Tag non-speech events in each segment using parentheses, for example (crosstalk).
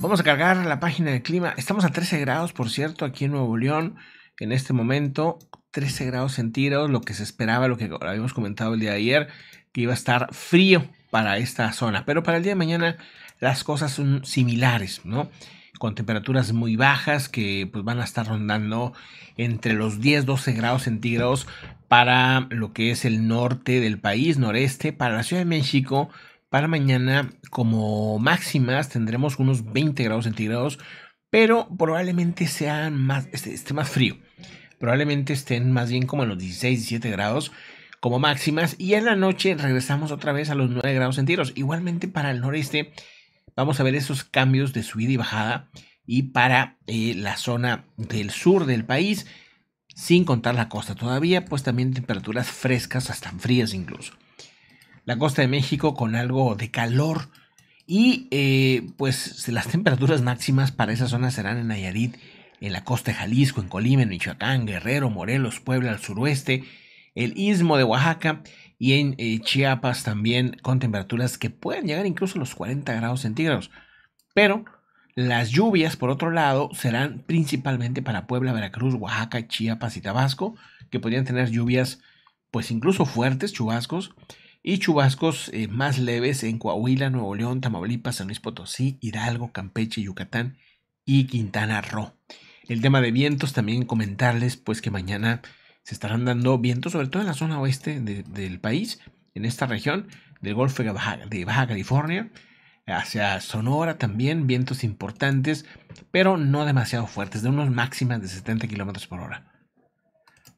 Vamos a cargar la página de clima. Estamos a 13 grados, por cierto, aquí en Nuevo León. En este momento, 13 grados centígrados, lo que se esperaba, lo que habíamos comentado el día de ayer, que iba a estar frío para esta zona. Pero para el día de mañana las cosas son similares, ¿no? con temperaturas muy bajas que pues, van a estar rondando entre los 10-12 grados centígrados para lo que es el norte del país, noreste, para la Ciudad de México. Para mañana como máximas tendremos unos 20 grados centígrados, pero probablemente sea más, este, esté, más frío. Probablemente estén más bien como en los 16-17 grados como máximas y en la noche regresamos otra vez a los 9 grados centígrados. Igualmente para el noreste vamos a ver esos cambios de subida y bajada y para eh, la zona del sur del país, sin contar la costa todavía, pues también temperaturas frescas, hasta frías incluso. La costa de México con algo de calor y eh, pues las temperaturas máximas para esa zona serán en Nayarit, en la costa de Jalisco, en Colima, en Michoacán, Guerrero, Morelos, Puebla, al suroeste, el istmo de Oaxaca y en eh, Chiapas también con temperaturas que pueden llegar incluso a los 40 grados centígrados. Pero las lluvias, por otro lado, serán principalmente para Puebla, Veracruz, Oaxaca, Chiapas y Tabasco, que podrían tener lluvias pues incluso fuertes, chubascos, y chubascos eh, más leves en Coahuila, Nuevo León, Tamaulipas, San Luis Potosí, Hidalgo, Campeche, Yucatán y Quintana Roo. El tema de vientos también comentarles pues que mañana se estarán dando vientos, sobre todo en la zona oeste del país, en esta región del Golfo de Baja, California, hacia Sonora también, vientos importantes, pero no demasiado fuertes, de unos máximas de 70 kilómetros por hora.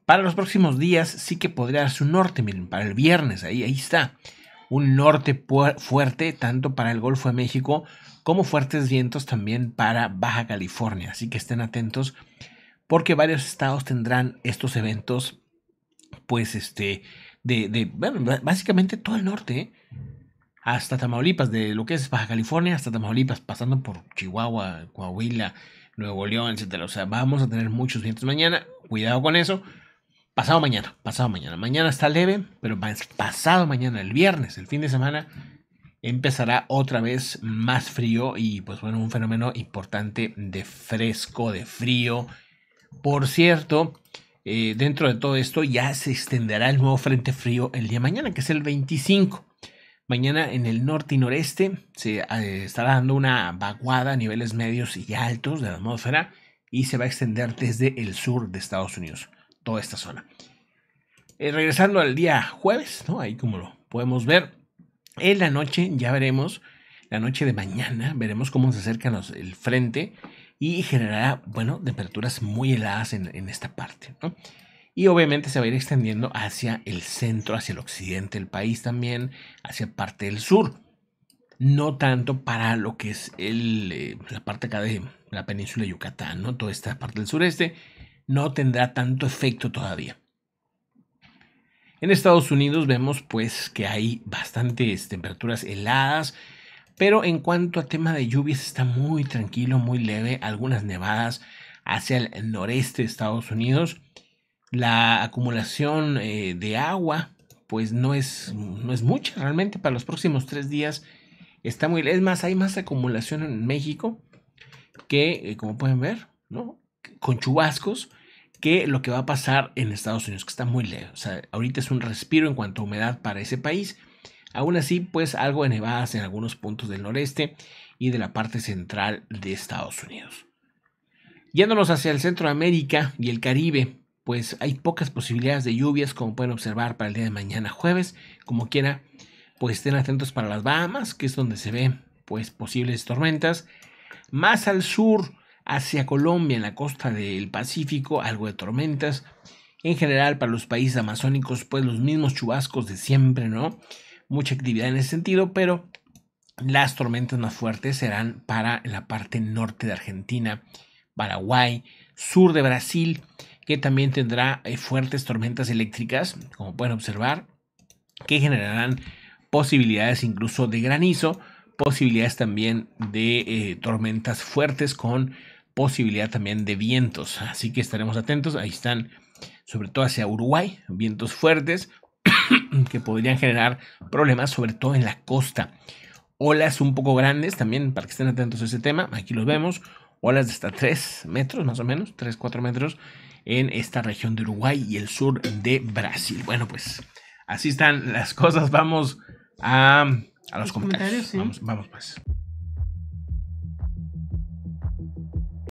Para los próximos días sí que podría darse un norte, miren, para el viernes, ahí, ahí está. Un norte fuerte, tanto para el Golfo de México como fuertes vientos también para Baja California. Así que estén atentos porque varios estados tendrán estos eventos, pues este, de, bueno, básicamente todo el norte, ¿eh? hasta Tamaulipas, de lo que es Baja California hasta Tamaulipas, pasando por Chihuahua, Coahuila, Nuevo León, etcétera. O sea, vamos a tener muchos vientos mañana, cuidado con eso. Pasado mañana, pasado mañana. Mañana está leve, pero pasado mañana, el viernes, el fin de semana, empezará otra vez más frío y pues bueno, un fenómeno importante de fresco, de frío, por cierto, eh, dentro de todo esto ya se extenderá el nuevo Frente Frío el día mañana, que es el 25. Mañana en el norte y noreste se eh, estará dando una vaguada a niveles medios y altos de la atmósfera y se va a extender desde el sur de Estados Unidos, toda esta zona. Eh, regresando al día jueves, ¿no? ahí como lo podemos ver, en la noche ya veremos, la noche de mañana veremos cómo se acerca el frente y generará, bueno, temperaturas muy heladas en, esta parte, Y obviamente se va a ir extendiendo hacia el centro, hacia el occidente del país también, hacia parte del sur. No tanto para lo que es eh, la parte acá de la península de Yucatán, ¿no? Toda esta parte del sureste no tendrá tanto efecto todavía. En Estados Unidos vemos pues que hay bastantes temperaturas heladas, pero en cuanto a tema de lluvias, está muy tranquilo, muy leve. Algunas nevadas hacia el noreste de Estados Unidos. La acumulación eh, de agua, pues no es, no es mucha realmente para los próximos tres días. Está muy, es más, hay más acumulación en México que, eh, como pueden ver, ¿no? con chubascos que lo que va a pasar en Estados Unidos, que está muy leve. O sea, ahorita es un respiro en cuanto a humedad para ese país. Aún así, pues algo de nevadas en algunos puntos del noreste y de la parte central de Estados Unidos. Yéndonos hacia el centro de América y el Caribe, pues hay pocas posibilidades de lluvias como pueden observar para el día de mañana jueves, como quiera, pues estén atentos para las Bahamas, que es donde se ven pues posibles tormentas. Más al sur, hacia Colombia, en la costa del Pacífico, algo de tormentas. En general, para los países amazónicos, pues los mismos chubascos de siempre, ¿no? mucha actividad en ese sentido, pero las tormentas más fuertes serán para la parte norte de Argentina, Paraguay, sur de Brasil, que también tendrá eh, fuertes tormentas eléctricas, como pueden observar, que generarán posibilidades incluso de granizo, posibilidades también de eh, tormentas fuertes con posibilidad también de vientos. Así que estaremos atentos. Ahí están, sobre todo hacia Uruguay, vientos fuertes. (clears throat) que podrían generar problemas, sobre todo en la costa. Olas un poco grandes también, para que estén atentos a ese tema. Aquí los vemos. Olas de hasta 3 metros, más o menos, 3, 4 metros en esta región de Uruguay y el sur de Brasil. Bueno, pues así están las cosas. Vamos a, los, comentarios. vamos, vamos pues.